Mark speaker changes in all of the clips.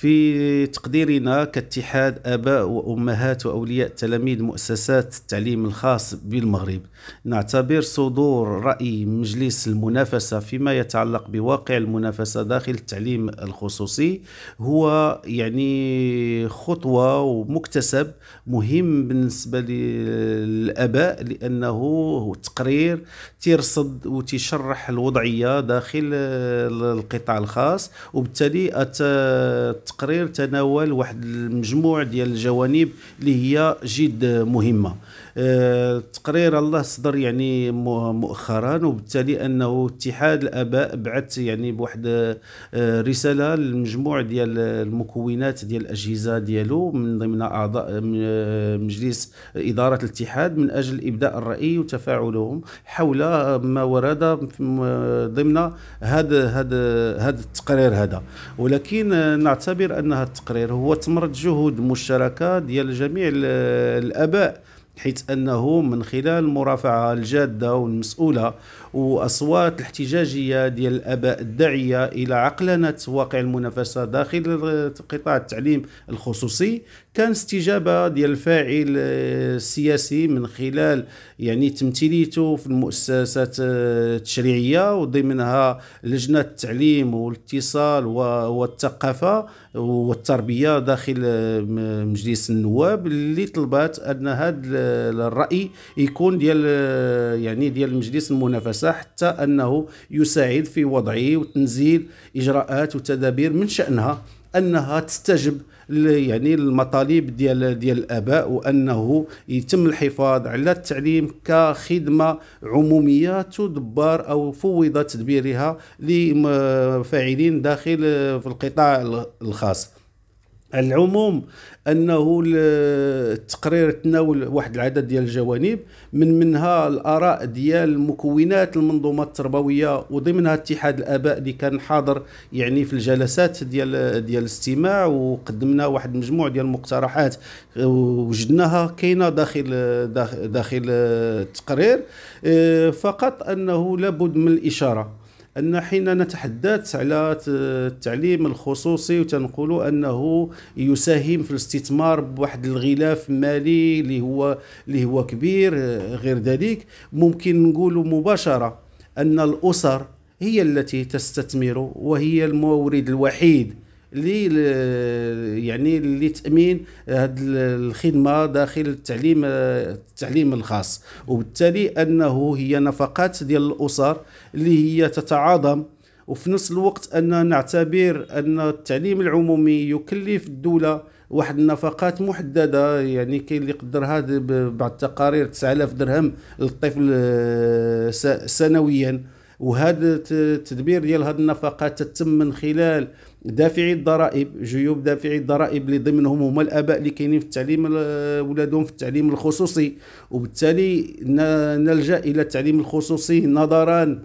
Speaker 1: في تقديرنا كاتحاد اباء وامهات واولياء تلاميذ مؤسسات التعليم الخاص بالمغرب نعتبر صدور راي مجلس المنافسه فيما يتعلق بواقع المنافسه داخل التعليم الخصوصي هو يعني خطوه ومكتسب مهم بالنسبه للاباء لانه تقرير ترصد وتشرح الوضعيه داخل القطاع الخاص وبالتالي التقرير تناول واحد المجموع ديال الجوانب اللي هي جد مهمه التقرير آه، الله صدر يعني مؤخرا وبالتالي انه اتحاد الاباء بعث يعني بواحد آه، رساله للمجموع ديال المكونات ديال الاجهزه ديالو من ضمن اعضاء آه، مجلس اداره الاتحاد من اجل ابداء الراي وتفاعلهم حول ما ورد ضمن هذا هذا هذا التقرير هذا ولكن نعتبر كبير ان هذا التقرير هو ثمره جهود مشتركه ديال جميع الاباء حيث انه من خلال المرافعه الجاده والمسؤوله واصوات الاحتجاجيه ديال الاباء الداعيه الى عقلنه واقع المنافسه داخل قطاع التعليم الخصوصي كان استجابه ديال الفاعل آه، السياسي من خلال يعني تمثيليته في المؤسسات آه، التشريعيه وضمنها لجنه التعليم والاتصال والثقافه والتربيه داخل آه، مجلس النواب اللي طلبت ان هذا الراي يكون ديال يعني ديال مجلس المنافسه حتى انه يساعد في وضع وتنزيل اجراءات وتدابير من شانها انها تستجب يعني المطالب ديال ديال الاباء وانه يتم الحفاظ على التعليم كخدمه عموميه تدبر او فوض تدبيرها لفاعلين داخل في القطاع الخاص العموم انه التقرير تناول واحد العدد ديال الجوانب من منها الاراء ديال مكونات المنظومه التربويه وضمنها اتحاد الاباء اللي كان حاضر يعني في الجلسات ديال ديال الاستماع وقدمنا واحد المجموع ديال المقترحات وجدناها كاينه داخل داخل التقرير آه، فقط انه لابد من الاشاره ان حين نتحدث على التعليم الخصوصي وتنقولوا انه يساهم في الاستثمار بواحد الغلاف مالي اللي هو اللي هو كبير غير ذلك ممكن نقول مباشره ان الاسر هي التي تستثمر وهي المورد الوحيد يعني لتامين هذه الخدمه داخل التعليم التعليم الخاص وبالتالي انه هي نفقات ديال الاسر اللي هي تتعاظم وفي نفس الوقت ان نعتبر ان التعليم العمومي يكلف الدوله واحد النفقات محدده يعني كاين اللي يقدرها بعض التقارير 9000 درهم للطفل آه، سنويا وهذا التدبير ديال هذه النفقات تتم من خلال دافعي الضرائب جيوب دافعي الضرائب اللي ضمنهم هما الاباء اللي كاينين في التعليم ولادهم في التعليم الخصوصي وبالتالي نلجا الى التعليم الخصوصي نظرا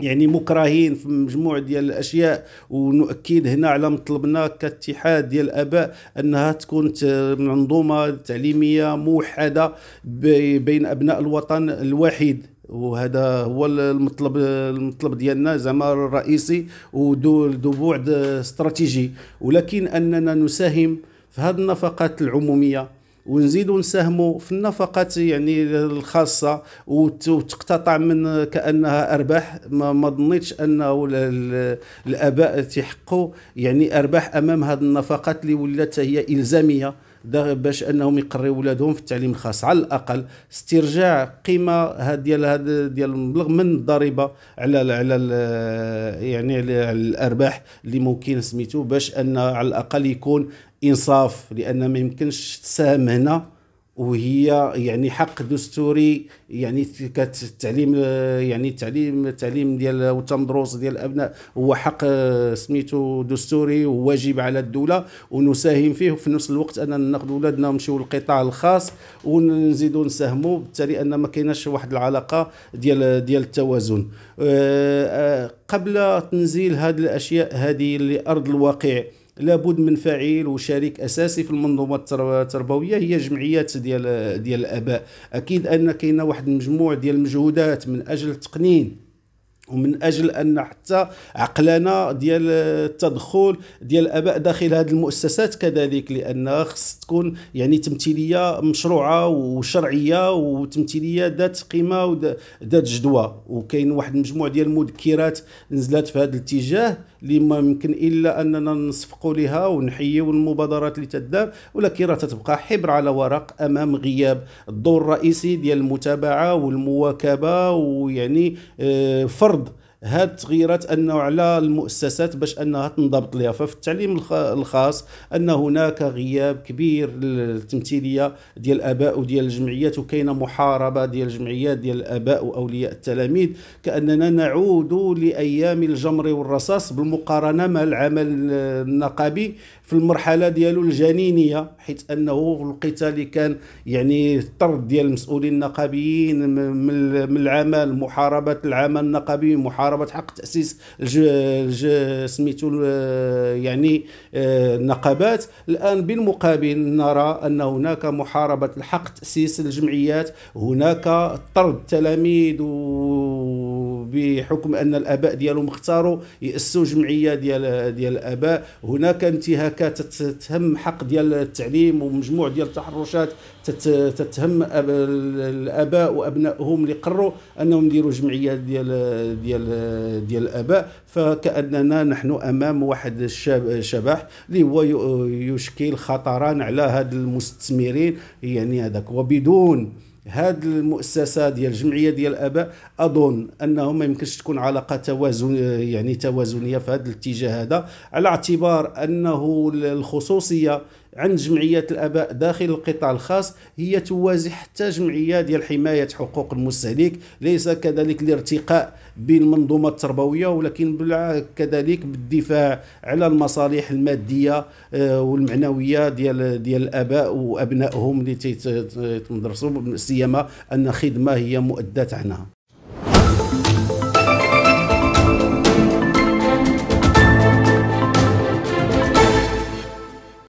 Speaker 1: يعني مكرهين في مجموع ديال الاشياء ونؤكد هنا على مطلبنا كاتحاد ديال الاباء انها تكون منظومه تعليميه موحده بين ابناء الوطن الواحد وهذا هو المطلب المطلب ديالنا زعما الرئيسي وذو دو بعد استراتيجي ولكن اننا نساهم في هذه النفقات العموميه ونزيدوا نساهموا في النفقات يعني الخاصه وتقتطع من كانها ارباح ما, ما ظنيتش انه الاباء تيحقوا يعني ارباح امام هذه النفقات اللي ولات هي الزاميه باش انهم يقريو ولادهم في التعليم الخاص على الاقل استرجاع قيمه ديال ديال المبلغ من الضريبه على ال على ال يعني على الارباح اللي ممكن سميتو باش ان على الاقل يكون انصاف لان ما يمكنش تساهم هنا وهي يعني حق دستوري يعني كتعليم يعني التعليم التعليم ديال والتمدرس ديال الابناء هو حق آه، سميتو دستوري وواجب على الدوله ونساهم فيه وفي نفس الوقت اننا ناخذ ولادنا ونمشيو للقطاع الخاص ونزيدوا نساهموا بالتالي ان ما كايناش واحد العلاقه ديال ديال التوازن آه، آه، قبل تنزيل هذه الاشياء هذه لارض الواقع لابد من فاعل وشريك اساسي في المنظومه التربويه هي جمعيات ديال ديال الاباء اكيد ان كاينه واحد المجموع ديال المجهودات من اجل التقنين ومن اجل ان حتى عقلنا ديال التدخل ديال الاباء داخل هذه المؤسسات كذلك لان خص تكون يعني تمثيليه مشروعه وشرعيه وتمثيليه ذات قيمه وذات جدوى وكاين واحد المجموع ديال المذكرات نزلت في هذا الاتجاه اللي ما يمكن الا اننا نصفقوا لها ونحيوا المبادرات اللي تدار ولكن راه تتبقى حبر على ورق امام غياب الدور الرئيسي ديال المتابعه والمواكبه ويعني آه، فرض هاد التغييرات انه على المؤسسات باش انها تنضبط ليها ففي التعليم الخاص ان هناك غياب كبير للتمثيليه ديال الاباء وديال الجمعيات وكاينه محاربه ديال الجمعيات ديال الاباء واولياء التلاميذ كاننا نعود لايام الجمر والرصاص بالمقارنه مع العمل النقابي في المرحله ديالو الجنينيه حيث انه القتال اللي كان يعني الطرد ديال المسؤولين النقابيين من العمل محاربه العمل النقابي محاربه ضربت حق تاسيس سميتو يعني آه، النقابات الان بالمقابل نرى ان هناك محاربه الحق تاسيس الجمعيات هناك طرد التلاميذ و بحكم ان الاباء ديالهم اختاروا ياسسوا جمعيه ديال ديال الاباء هناك انتهاكات تتهم حق ديال التعليم ومجموع ديال التحرشات تتهم الاباء وابنائهم اللي قرروا انهم يديروا جمعيه ديال ديال ديال الاباء فكاننا نحن امام واحد الشبح اللي هو يشكل خطرا على هاد المستثمرين يعني هذاك وبدون هاد المؤسسه ديال الجمعيه ديال الاباء اظن انه ما يمكنش تكون علاقه توازن يعني توازنيه في هذا الاتجاه هذا على اعتبار انه الخصوصيه عند جمعيات الاباء داخل القطاع الخاص هي توازي حتى جمعيه ديال حمايه حقوق المستهلك ليس كذلك الارتقاء بالمنظومه التربويه ولكن كذلك بالدفاع على المصالح الماديه آه، والمعنويه ديال ديال الاباء وابنائهم اللي تيتمدرسوا سيما ان الخدمه هي مؤداه عنها